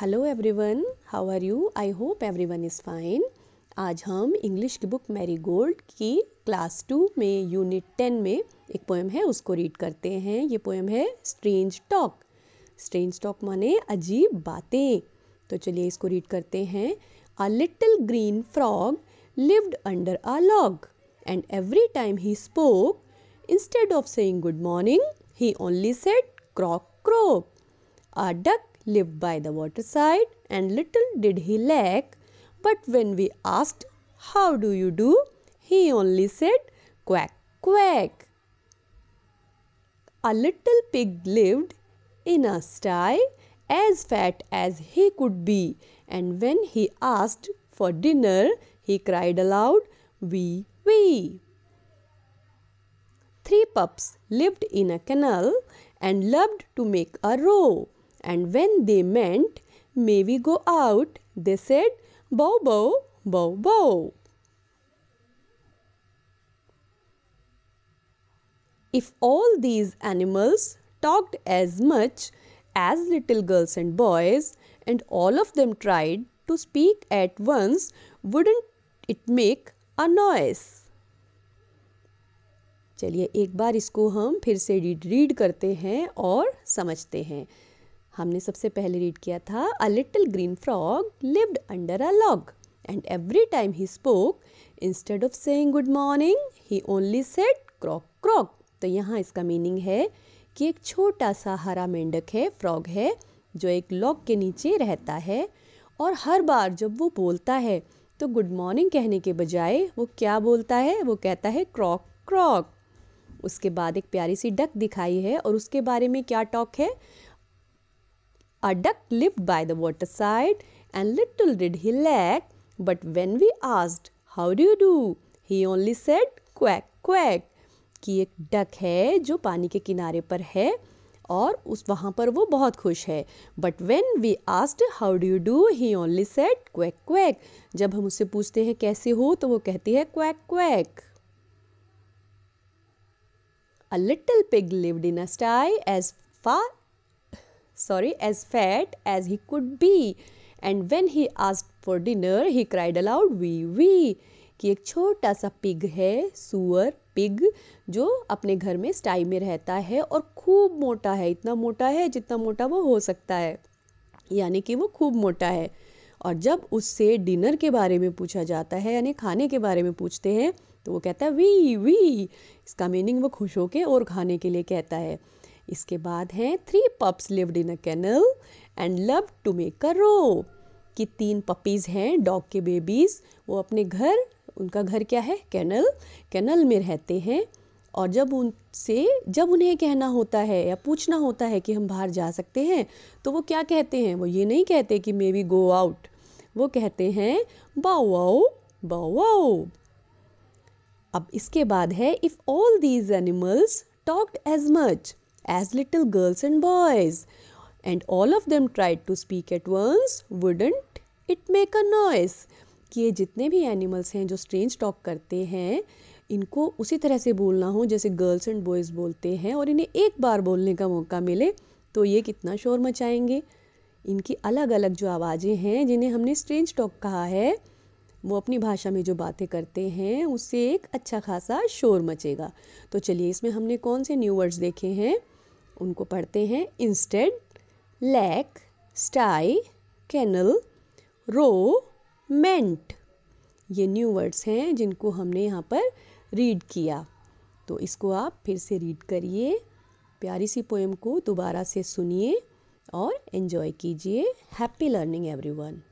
Hello everyone how are you I hope everyone is fine आज हम English की book marigold की class two में unit ten में एक पोएम है उसको रीड करते हैं ये पोएम है स्ट्रेंज टॉक स्ट्रेंज टॉक माने अजीब बातें तो चलिए इसको रीड करते हैं a little green frog lived under a log and every time he spoke instead of saying good morning he only said croak croak a duck lived by the waterside and little did he lack. But when we asked, How do you do? he only said, Quack, quack. A little pig lived in a sty as fat as he could be, and when he asked for dinner, he cried aloud, Wee, wee. Three pups lived in a canal, and loved to make a row. And when they meant, may we go out, they said, bow, bow, bow, bow. If all these animals talked as much as little girls and boys, and all of them tried to speak at once, wouldn't it make a noise? चलिए एक बार इसको हम फिर से read करते हैं और समझते हैं हमने सबसे पहले रीड किया था a little green frog lived under a log and every time he spoke instead of saying good morning he only said croak croak तो यहाँ इसका मीनिंग है कि एक छोटा सा हरा मेंढक है फ्रॉग है जो एक लॉग के नीचे रहता है और हर बार जब वो बोलता है तो गुड मॉर्निंग कहने के बजाय वो क्या बोलता है वो कहता है क्रॉक क्रॉक उसके बाद एक प्यारी सी डक दिखाई है और उसके बारे में क्या टॉक है A duck lived by the waterside and little did he lack. But when we asked, How do you do? he only said, Quack, quack. कि एक डक है जो पानी के किनारे पर है और उस वहाँ पर वो बहुत खुश है but when we asked how do you do he only said quack quack जब हम उससे पूछते हैं कैसे हो तो वो कहती है quack quack a little pig lived in a sty as far sorry as fat as he could be and when he asked for dinner he cried aloud wee wee कि एक छोटा सा पिग है सुअर पिग जो अपने घर में स्टाई में रहता है और खूब मोटा है इतना मोटा है जितना मोटा वो हो सकता है यानी कि वो खूब मोटा है और जब उससे डिनर के बारे में पूछा जाता है यानी खाने के बारे में पूछते हैं तो वो कहता है वी वी इसका मीनिंग वो खुश होके और खाने के लिए कहता है इसके बाद हैं three pups lived in a kennel and love to make a row कि तीन पपीज़ हैं डॉग के बेबीज़ वो अपने घर उनका घर क्या है कैनल कैनल में रहते हैं और जब उनसे जब उन्हें कहना होता है या पूछना होता है कि हम बाहर जा सकते हैं तो वो क्या कहते हैं वो ये नहीं कहते कि मे वी गो आउट वो कहते हैं बाओ बाओ अब इसके बाद है if all these animals talked as much as little girls and boys. And all of them tried to speak at once, wouldn't it make a noise? कि ये जितने भी एनिमल्स हैं जो स्ट्रेंज टॉक करते हैं इनको उसी तरह से बोलना हो जैसे गर्ल्स एंड बॉयज़ बोलते हैं और इन्हें एक बार बोलने का मौका मिले तो ये कितना शोर मचाएंगे इनकी अलग अलग जो आवाज़ें हैं जिन्हें हमने स्ट्रेंज टॉक कहा है वो अपनी भाषा में जो बातें करते हैं उससे एक अच्छा खासा शोर मचेगा तो चलिए इसमें हमने कौन से न्यू वर्ड्स देखे हैं उनको पढ़ते हैं instead like sty kennel row meant ये न्यू वर्ड्स हैं जिनको हमने यहाँ पर रीड किया तो इसको आप फिर से रीड करिए प्यारी सी पोएम को दोबारा से सुनिए और एन्जॉय कीजिए हैप्पी लर्निंग एवरीवन